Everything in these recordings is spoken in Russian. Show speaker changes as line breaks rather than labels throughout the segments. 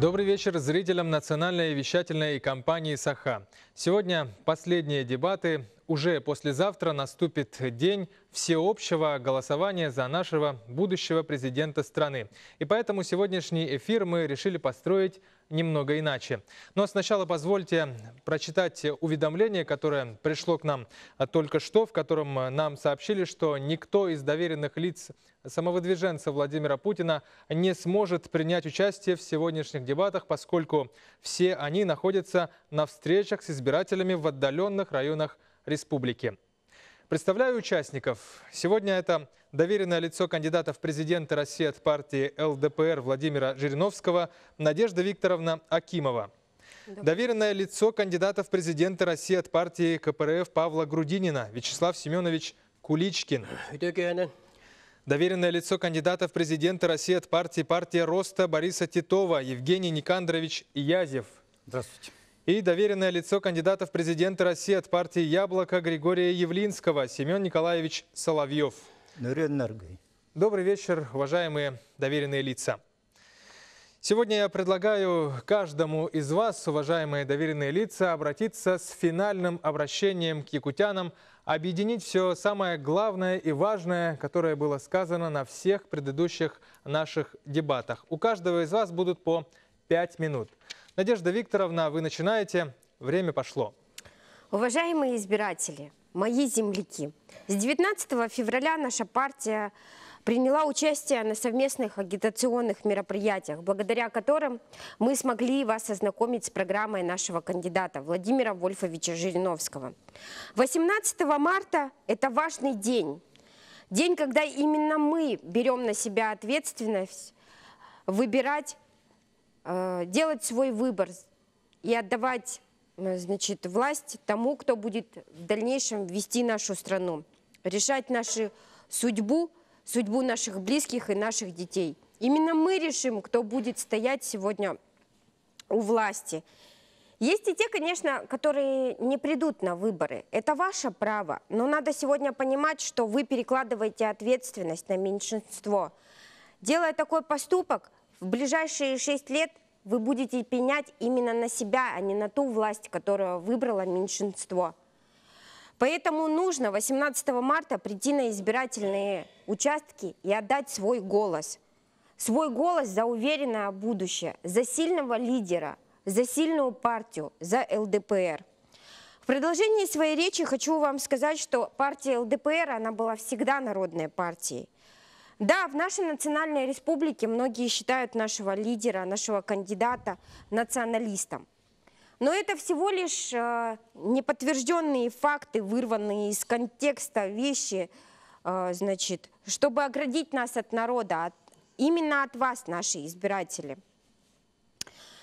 Добрый вечер зрителям национальной вещательной компании «Саха». Сегодня последние дебаты. Уже послезавтра наступит день всеобщего голосования за нашего будущего президента страны. И поэтому сегодняшний эфир мы решили построить немного иначе. Но сначала позвольте прочитать уведомление, которое пришло к нам а, только что, в котором а, нам сообщили, что никто из доверенных лиц самовыдвиженца Владимира Путина не сможет принять участие в сегодняшних дебатах, поскольку все они находятся на встречах с избирателями в отдаленных районах республики. Представляю участников. Сегодня это доверенное лицо кандидата в президенты России от партии ЛДПР Владимира Жириновского Надежда Викторовна Акимова. Доверенное лицо кандидата в президенты России от партии КПРФ Павла Грудинина Вячеслав Семенович Куличкин. Доверенное лицо кандидата в президенты России от партии «Партия Роста» Бориса Титова Евгений Никандрович Язев. Здравствуйте. И доверенное лицо кандидата в президенты России от партии «Яблоко» Григория Явлинского Семен Николаевич Соловьев. Добрый вечер, уважаемые доверенные лица. Сегодня я предлагаю каждому из вас, уважаемые доверенные лица, обратиться с финальным обращением к якутянам, объединить все самое главное и важное, которое было сказано на всех предыдущих наших дебатах. У каждого из вас будут по 5 минут. Надежда Викторовна, вы начинаете. Время пошло.
Уважаемые избиратели, мои земляки. С 19 февраля наша партия приняла участие на совместных агитационных мероприятиях, благодаря которым мы смогли вас ознакомить с программой нашего кандидата Владимира Вольфовича Жириновского. 18 марта – это важный день. День, когда именно мы берем на себя ответственность выбирать, э, делать свой выбор и отдавать значит, власть тому, кто будет в дальнейшем вести нашу страну, решать нашу судьбу, судьбу наших близких и наших детей. Именно мы решим, кто будет стоять сегодня у власти. Есть и те, конечно, которые не придут на выборы. Это ваше право. Но надо сегодня понимать, что вы перекладываете ответственность на меньшинство. Делая такой поступок, в ближайшие шесть лет вы будете пенять именно на себя, а не на ту власть, которую выбрало меньшинство. Поэтому нужно 18 марта прийти на избирательные участки и отдать свой голос. Свой голос за уверенное будущее, за сильного лидера, за сильную партию, за ЛДПР. В продолжении своей речи хочу вам сказать, что партия ЛДПР, она была всегда народной партией. Да, в нашей национальной республике многие считают нашего лидера, нашего кандидата националистом. Но это всего лишь э, неподтвержденные факты, вырванные из контекста вещи, э, значит, чтобы оградить нас от народа, от, именно от вас, наши избиратели.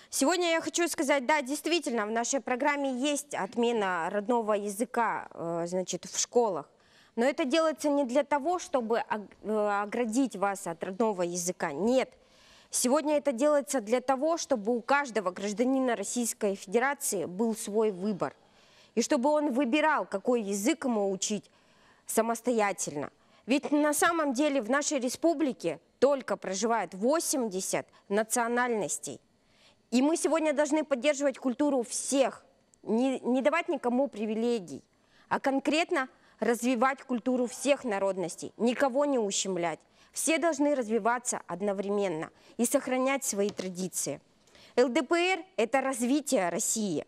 Сегодня я хочу сказать, да, действительно, в нашей программе есть отмена родного языка, э, значит, в школах. Но это делается не для того, чтобы э, оградить вас от родного языка. Нет. Сегодня это делается для того, чтобы у каждого гражданина Российской Федерации был свой выбор. И чтобы он выбирал, какой язык ему учить самостоятельно. Ведь на самом деле в нашей республике только проживает 80 национальностей. И мы сегодня должны поддерживать культуру всех, не, не давать никому привилегий, а конкретно развивать культуру всех народностей, никого не ущемлять. Все должны развиваться одновременно и сохранять свои традиции. ЛДПР – это развитие России.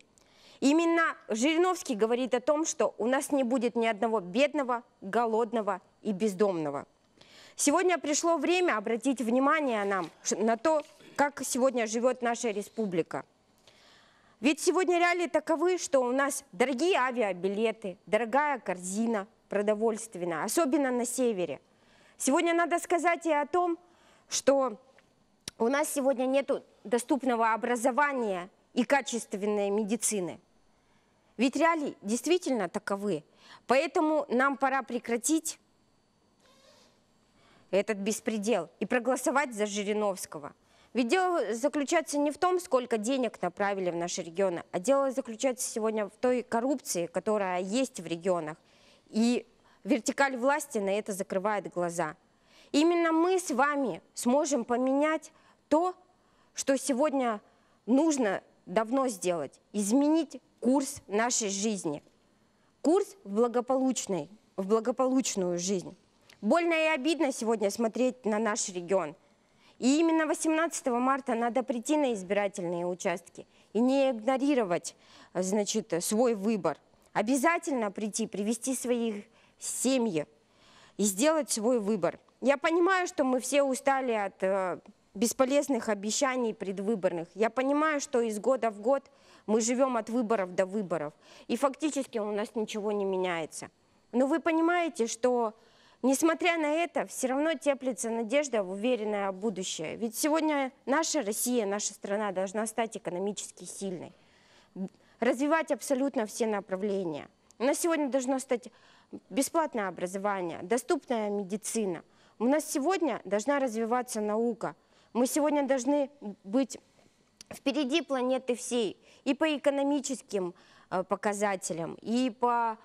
Именно Жириновский говорит о том, что у нас не будет ни одного бедного, голодного и бездомного. Сегодня пришло время обратить внимание нам на то, как сегодня живет наша республика – ведь сегодня реалии таковы, что у нас дорогие авиабилеты, дорогая корзина продовольственная, особенно на севере. Сегодня надо сказать и о том, что у нас сегодня нет доступного образования и качественной медицины. Ведь реалии действительно таковы. Поэтому нам пора прекратить этот беспредел и проголосовать за Жириновского – ведь дело заключается не в том, сколько денег направили в наши регионы, а дело заключается сегодня в той коррупции, которая есть в регионах. И вертикаль власти на это закрывает глаза. Именно мы с вами сможем поменять то, что сегодня нужно давно сделать. Изменить курс нашей жизни. Курс в, благополучный, в благополучную жизнь. Больно и обидно сегодня смотреть на наш регион – и именно 18 марта надо прийти на избирательные участки и не игнорировать значит, свой выбор. Обязательно прийти, привести своих семьи и сделать свой выбор. Я понимаю, что мы все устали от э, бесполезных обещаний предвыборных. Я понимаю, что из года в год мы живем от выборов до выборов. И фактически у нас ничего не меняется. Но вы понимаете, что Несмотря на это, все равно теплится надежда в уверенное будущее. Ведь сегодня наша Россия, наша страна должна стать экономически сильной, развивать абсолютно все направления. У нас сегодня должно стать бесплатное образование, доступная медицина. У нас сегодня должна развиваться наука. Мы сегодня должны быть впереди планеты всей и по экономическим э, показателям, и по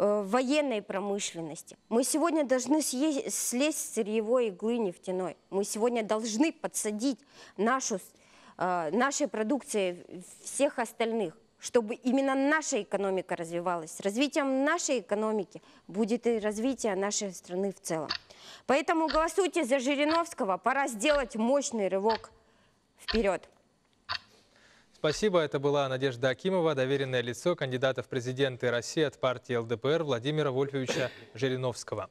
Э, военной промышленности. Мы сегодня должны съесть, слезть с сырьевой иглы нефтяной. Мы сегодня должны подсадить нашу, э, нашей продукции всех остальных, чтобы именно наша экономика развивалась. развитием нашей экономики будет и развитие нашей страны в целом. Поэтому голосуйте за Жириновского. Пора сделать мощный рывок вперед.
Спасибо. Это была Надежда Акимова, доверенное лицо кандидата в президенты России от партии ЛДПР Владимира Вольфовича Жириновского.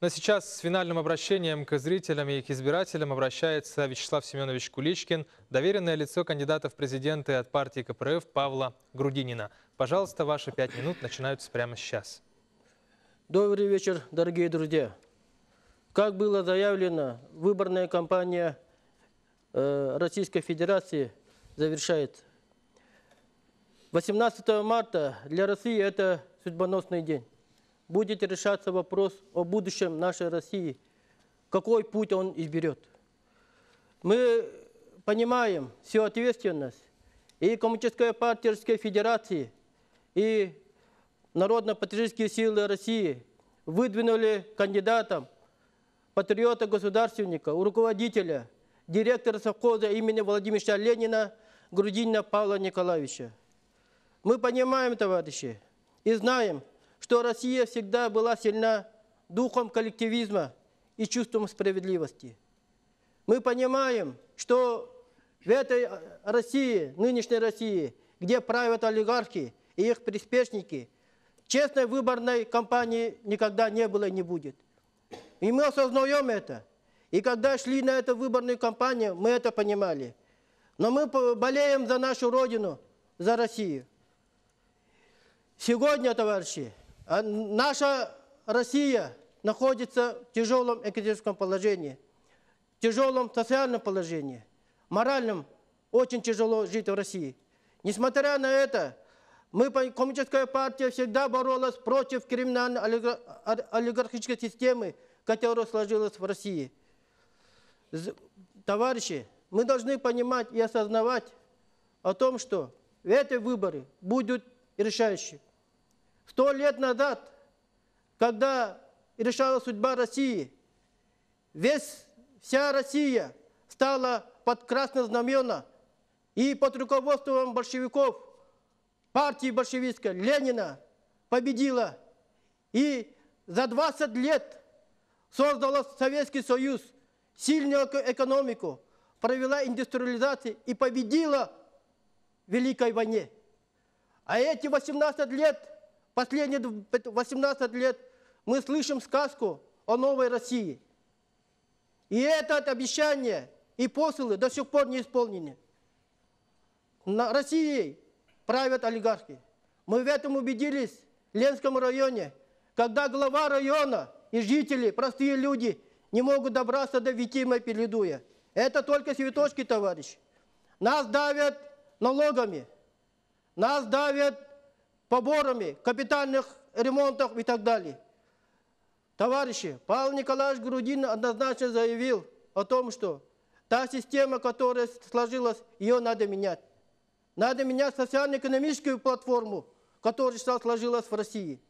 Но сейчас с финальным обращением к зрителям и к избирателям обращается Вячеслав Семенович Куличкин, доверенное лицо кандидата в президенты от партии КПРФ Павла Грудинина. Пожалуйста, ваши пять минут начинаются прямо сейчас.
Добрый вечер, дорогие друзья. Как было заявлено, выборная кампания э, Российской Федерации – завершает. 18 марта для России это судьбоносный день. Будет решаться вопрос о будущем нашей России, какой путь он изберет. Мы понимаем всю ответственность и Коммунистической партии Российской Федерации, и Народно-патриотические силы России выдвинули кандидатом патриота-государственника, руководителя, директора совхоза имени Владимира Ленина Грудинина Павла Николаевича. Мы понимаем, товарищи, и знаем, что Россия всегда была сильна духом коллективизма и чувством справедливости. Мы понимаем, что в этой России, нынешней России, где правят олигархи и их приспешники, честной выборной кампании никогда не было и не будет. И мы осознаем это. И когда шли на эту выборную кампанию, мы это понимали – но мы болеем за нашу Родину, за Россию. Сегодня, товарищи, а, наша Россия находится в тяжелом экономическом положении, в тяжелом социальном положении, моральном очень тяжело жить в России. Несмотря на это, мы, коммунистическая партия, всегда боролась против криминально-олигархической системы, которая сложилась в России. Товарищи, мы должны понимать и осознавать о том, что эти выборы будут решающими. Сто лет назад, когда решала судьба России, весь, вся Россия стала под красное знамена и под руководством большевиков, партии большевистской Ленина победила. И за 20 лет создала Советский Союз, сильную экономику, провела индустриализацию и победила в Великой войне. А эти 18 лет, последние 18 лет, мы слышим сказку о новой России. И это обещание и посылы до сих пор не исполнены. На России правят олигархи. Мы в этом убедились в Ленском районе, когда глава района и жители, простые люди, не могут добраться до Витима Пелидуя. Это только цветочки, товарищи. Нас давят налогами, нас давят поборами, капитальных ремонтов и так далее. Товарищи, Павел Николаевич Грудин однозначно заявил о том, что та система, которая сложилась, ее надо менять. Надо менять социально-экономическую платформу, которая сейчас сложилась в России.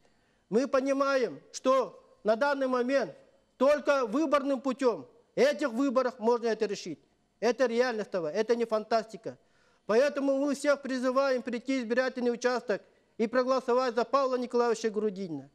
Мы понимаем, что на данный момент только выборным путем – этих выборах можно это решить. Это реальность того, это не фантастика. Поэтому мы всех призываем прийти в избирательный участок и проголосовать за Павла Николаевича Грудинина.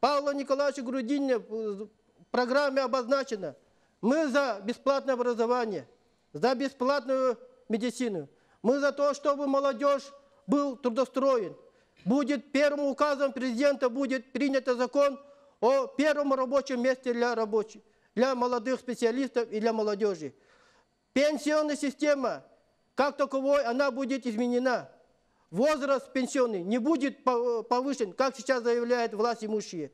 Павла Николаевича Грудинина в программе обозначено. Мы за бесплатное образование, за бесплатную медицину. Мы за то, чтобы молодежь был трудостроен. Будет первым указом президента будет принят закон о первом рабочем месте для рабочих для молодых специалистов и для молодежи. Пенсионная система, как таковой, она будет изменена. Возраст пенсионный не будет повышен, как сейчас заявляет власть имущие.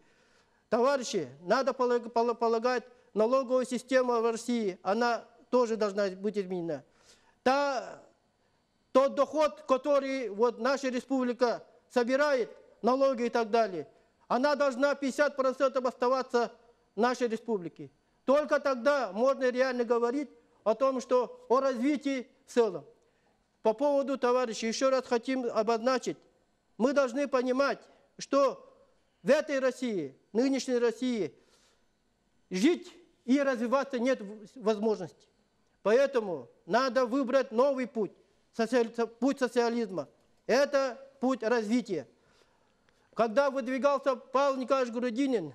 Товарищи, надо полагать, налоговая система в России, она тоже должна быть изменена. Та, тот доход, который вот наша республика собирает, налоги и так далее, она должна 50% оставаться нашей республики. Только тогда можно реально говорить о том, что о развитии в целом. По поводу товарищей еще раз хотим обозначить. Мы должны понимать, что в этой России, нынешней России, жить и развиваться нет возможности. Поэтому надо выбрать новый путь, социали... путь социализма. Это путь развития. Когда выдвигался Павел Николаевич Грудинин,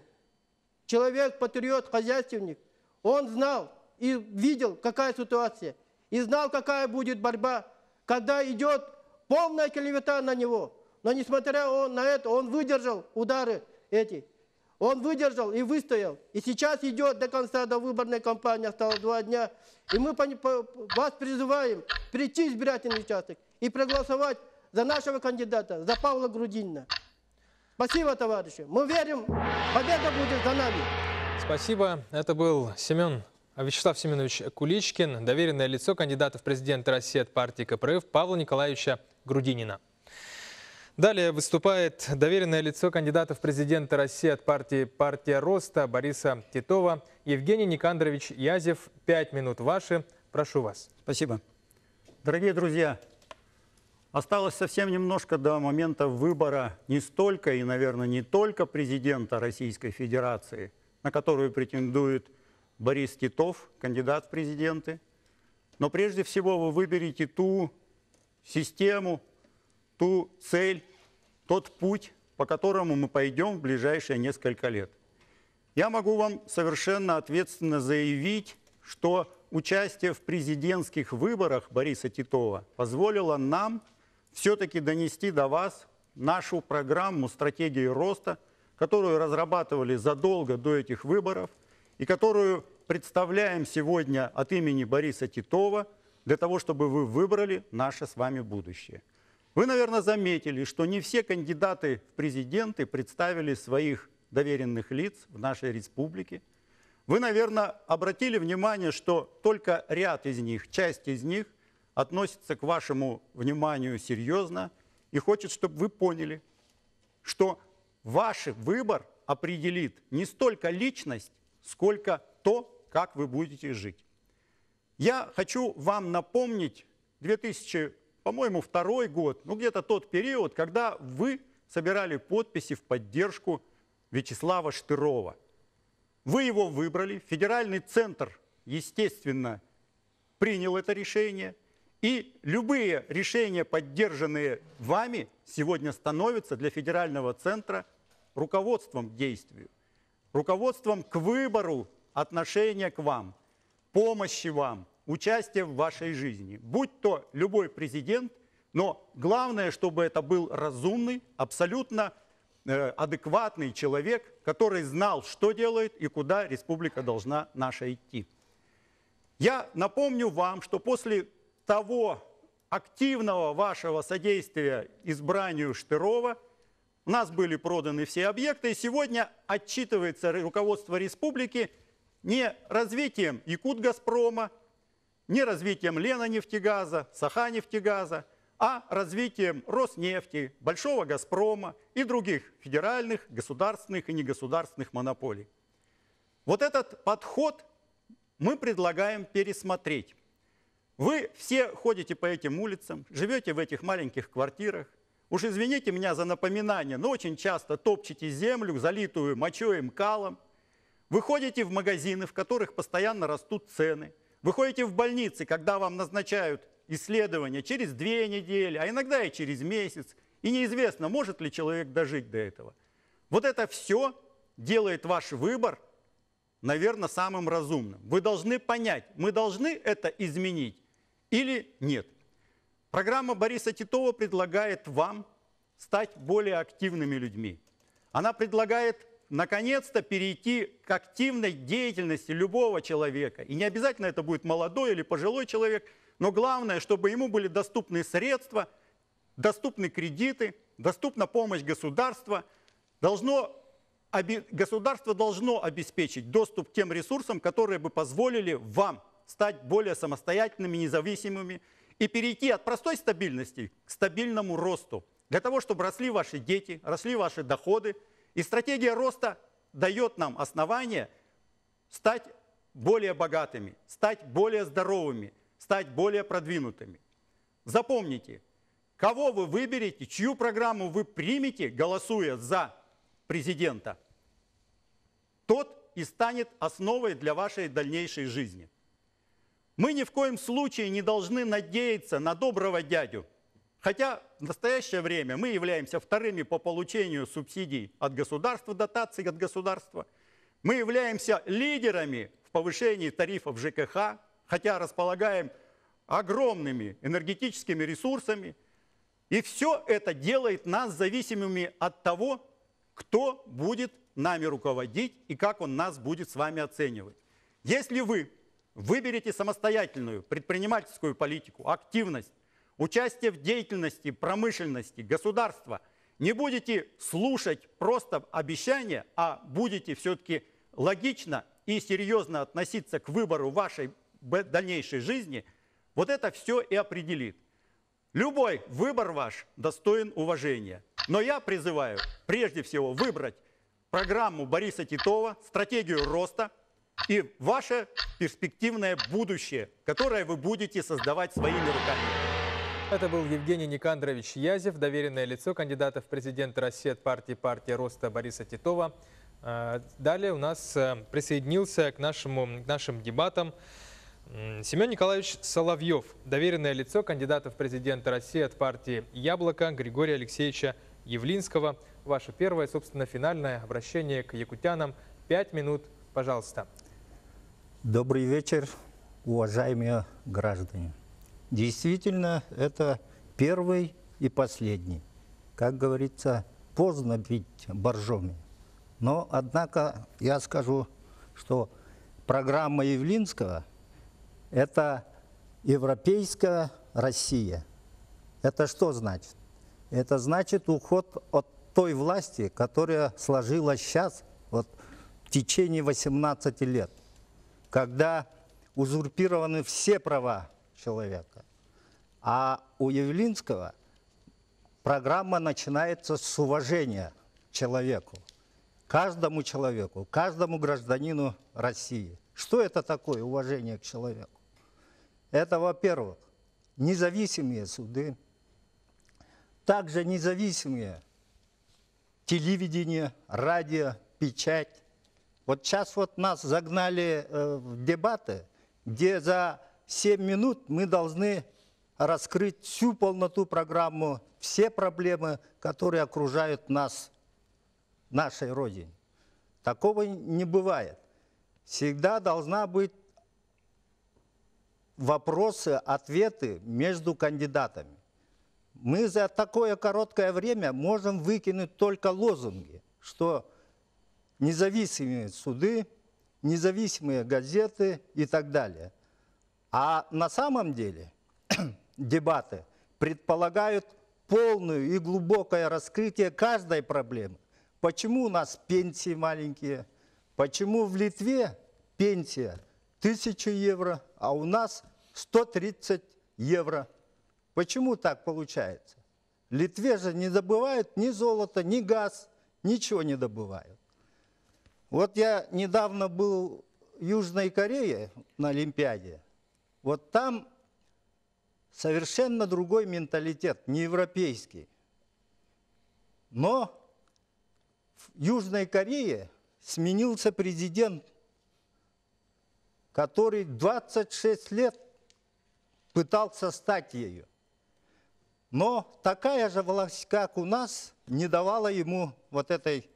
человек, патриот, хозяйственник, он знал и видел, какая ситуация, и знал, какая будет борьба, когда идет полная клевета на него. Но несмотря он на это, он выдержал удары эти. Он выдержал и выстоял. И сейчас идет до конца до выборной кампании, осталось два дня. И мы вас призываем прийти в избирательный участок и проголосовать за нашего кандидата, за Павла Грудинина. Спасибо, товарищи. Мы верим, победа будет за нами.
Спасибо. Это был Семен э, Вячеслав Семенович Куличкин, доверенное лицо кандидата в президенты России от партии КПРФ Павла Николаевича Грудинина. Далее выступает доверенное лицо кандидата в президенты России от партии «Партия Роста» Бориса Титова Евгений Никандрович Язев. Пять минут ваши. Прошу вас. Спасибо. Дорогие друзья,
осталось совсем немножко до момента выбора не столько и, наверное, не только президента Российской Федерации, на которую претендует Борис Титов, кандидат в президенты. Но прежде всего вы выберете ту систему, ту цель, тот путь, по которому мы пойдем в ближайшие несколько лет. Я могу вам совершенно ответственно заявить, что участие в президентских выборах Бориса Титова позволило нам все-таки донести до вас нашу программу стратегии роста – которую разрабатывали задолго до этих выборов и которую представляем сегодня от имени Бориса Титова для того, чтобы вы выбрали наше с вами будущее. Вы, наверное, заметили, что не все кандидаты в президенты представили своих доверенных лиц в нашей республике. Вы, наверное, обратили внимание, что только ряд из них, часть из них относится к вашему вниманию серьезно и хочет, чтобы вы поняли, что Ваш выбор определит не столько личность, сколько то, как вы будете жить. Я хочу вам напомнить 2000, по-моему, второй год, ну где-то тот период, когда вы собирали подписи в поддержку Вячеслава Штырова. Вы его выбрали, федеральный центр, естественно, принял это решение, и любые решения, поддержанные вами, сегодня становятся для федерального центра – руководством к действию, руководством к выбору отношения к вам, помощи вам, участия в вашей жизни. Будь то любой президент, но главное, чтобы это был разумный, абсолютно э, адекватный человек, который знал, что делает и куда республика должна наша идти. Я напомню вам, что после того активного вашего содействия избранию Штырова – у нас были проданы все объекты, и сегодня отчитывается руководство республики не развитием Якутгазпрома, не развитием Ленанефтегаза, Саханефтегаза, а развитием Роснефти, Большого Газпрома и других федеральных, государственных и негосударственных монополий. Вот этот подход мы предлагаем пересмотреть. Вы все ходите по этим улицам, живете в этих маленьких квартирах, Уж извините меня за напоминание, но очень часто топчете землю, залитую мочой и мкалом. Вы в магазины, в которых постоянно растут цены. выходите в больницы, когда вам назначают исследования через две недели, а иногда и через месяц. И неизвестно, может ли человек дожить до этого. Вот это все делает ваш выбор, наверное, самым разумным. Вы должны понять, мы должны это изменить или нет. Программа Бориса Титова предлагает вам стать более активными людьми. Она предлагает наконец-то перейти к активной деятельности любого человека. И не обязательно это будет молодой или пожилой человек, но главное, чтобы ему были доступны средства, доступны кредиты, доступна помощь государства. Должно, государство должно обеспечить доступ к тем ресурсам, которые бы позволили вам стать более самостоятельными, независимыми и перейти от простой стабильности к стабильному росту. Для того, чтобы росли ваши дети, росли ваши доходы. И стратегия роста дает нам основание стать более богатыми, стать более здоровыми, стать более продвинутыми. Запомните, кого вы выберете, чью программу вы примете, голосуя за президента, тот и станет основой для вашей дальнейшей жизни. Мы ни в коем случае не должны надеяться на доброго дядю. Хотя в настоящее время мы являемся вторыми по получению субсидий от государства, дотаций от государства. Мы являемся лидерами в повышении тарифов ЖКХ, хотя располагаем огромными энергетическими ресурсами. И все это делает нас зависимыми от того, кто будет нами руководить и как он нас будет с вами оценивать. Если вы Выберите самостоятельную предпринимательскую политику, активность, участие в деятельности, промышленности, государства. Не будете слушать просто обещания, а будете все-таки логично и серьезно относиться к выбору вашей дальнейшей жизни, вот это все и определит. Любой выбор ваш достоин уважения. Но я призываю прежде всего выбрать программу Бориса Титова, стратегию роста – и ваше перспективное
будущее, которое вы будете создавать своими руками. Это был Евгений Никандрович Язев, доверенное лицо кандидата в президенты России от партии «Партия Роста» Бориса Титова. А, далее у нас э, присоединился к, нашему, к нашим дебатам Семен Николаевич Соловьев, доверенное лицо кандидата в президенты России от партии «Яблоко» Григория Алексеевича Явлинского. Ваше первое, собственно, финальное обращение к якутянам. Пять минут, пожалуйста.
Добрый вечер, уважаемые граждане. Действительно, это первый и последний. Как говорится, поздно бить боржоми. Но, однако, я скажу, что программа Явлинского – это европейская Россия. Это что значит? Это значит уход от той власти, которая сложилась сейчас вот, в течение 18 лет – когда узурпированы все права человека. А у Явлинского программа начинается с уважения человеку, каждому человеку, каждому гражданину России. Что это такое уважение к человеку? Это, во-первых, независимые суды, также независимые телевидение, радио, печать, вот сейчас вот нас загнали э, в дебаты, где за 7 минут мы должны раскрыть всю полноту программы, все проблемы, которые окружают нас, нашей Родине. Такого не бывает. Всегда должна быть вопросы, ответы между кандидатами. Мы за такое короткое время можем выкинуть только лозунги, что независимые суды, независимые газеты и так далее. А на самом деле дебаты предполагают полное и глубокое раскрытие каждой проблемы. Почему у нас пенсии маленькие? Почему в Литве пенсия 1000 евро, а у нас 130 евро? Почему так получается? Литве же не добывают ни золото, ни газ, ничего не добывают. Вот я недавно был в Южной Корее на Олимпиаде. Вот там совершенно другой менталитет, не европейский. Но в Южной Корее сменился президент, который 26 лет пытался стать ею. Но такая же власть, как у нас, не давала ему вот этой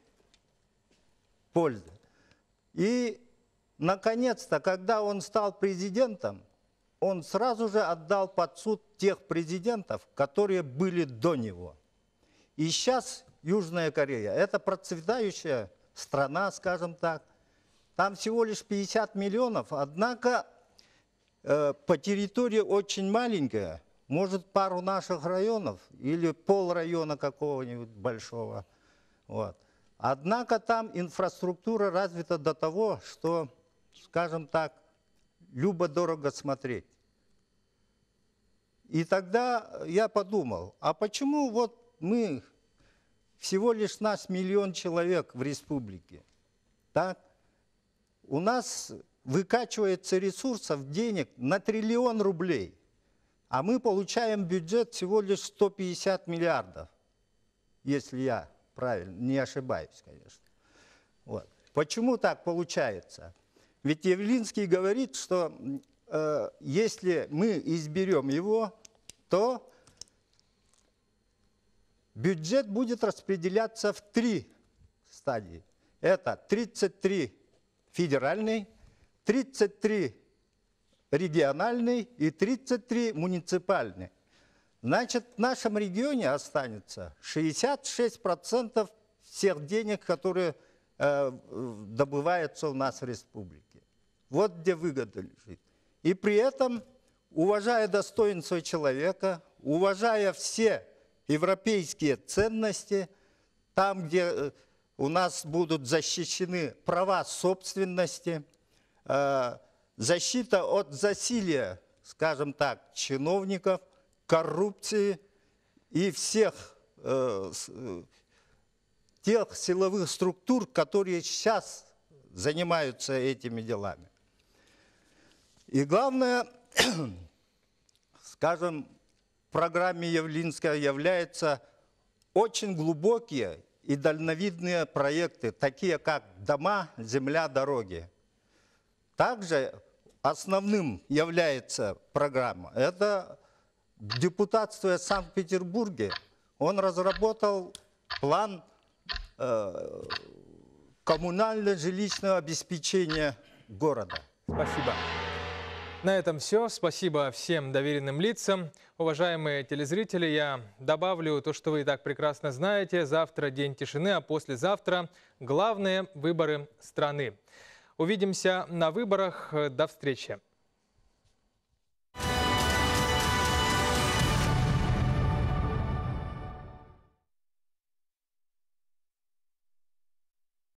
пользы. И, наконец-то, когда он стал президентом, он сразу же отдал под суд тех президентов, которые были до него. И сейчас Южная Корея – это процветающая страна, скажем так. Там всего лишь 50 миллионов, однако э, по территории очень маленькая, может пару наших районов или пол района какого-нибудь большого. Вот. Однако там инфраструктура развита до того, что, скажем так, любо-дорого смотреть. И тогда я подумал, а почему вот мы, всего лишь нас миллион человек в республике, так? У нас выкачивается ресурсов, денег на триллион рублей, а мы получаем бюджет всего лишь 150 миллиардов, если я правильно, не ошибаюсь, конечно. Вот. Почему так получается? Ведь Явлинский говорит, что э, если мы изберем его, то бюджет будет распределяться в три стадии. Это 33 федеральный, 33 региональный и 33 муниципальный. Значит, в нашем регионе останется 66% всех денег, которые э, добываются у нас в республике. Вот где выгода лежит. И при этом, уважая достоинство человека, уважая все европейские ценности, там, где э, у нас будут защищены права собственности, э, защита от засилия, скажем так, чиновников, коррупции и всех э, э, тех силовых структур, которые сейчас занимаются этими делами. И главное, скажем, в программе Явлинская являются очень глубокие и дальновидные проекты, такие как дома, земля, дороги. Также основным является программа – это депутатствуя в Санкт-Петербурге, он разработал план э,
коммунально-жилищного обеспечения города. Спасибо. На этом все. Спасибо всем доверенным лицам. Уважаемые телезрители, я добавлю то, что вы и так прекрасно знаете. Завтра день тишины, а послезавтра главные выборы страны. Увидимся на выборах. До встречи.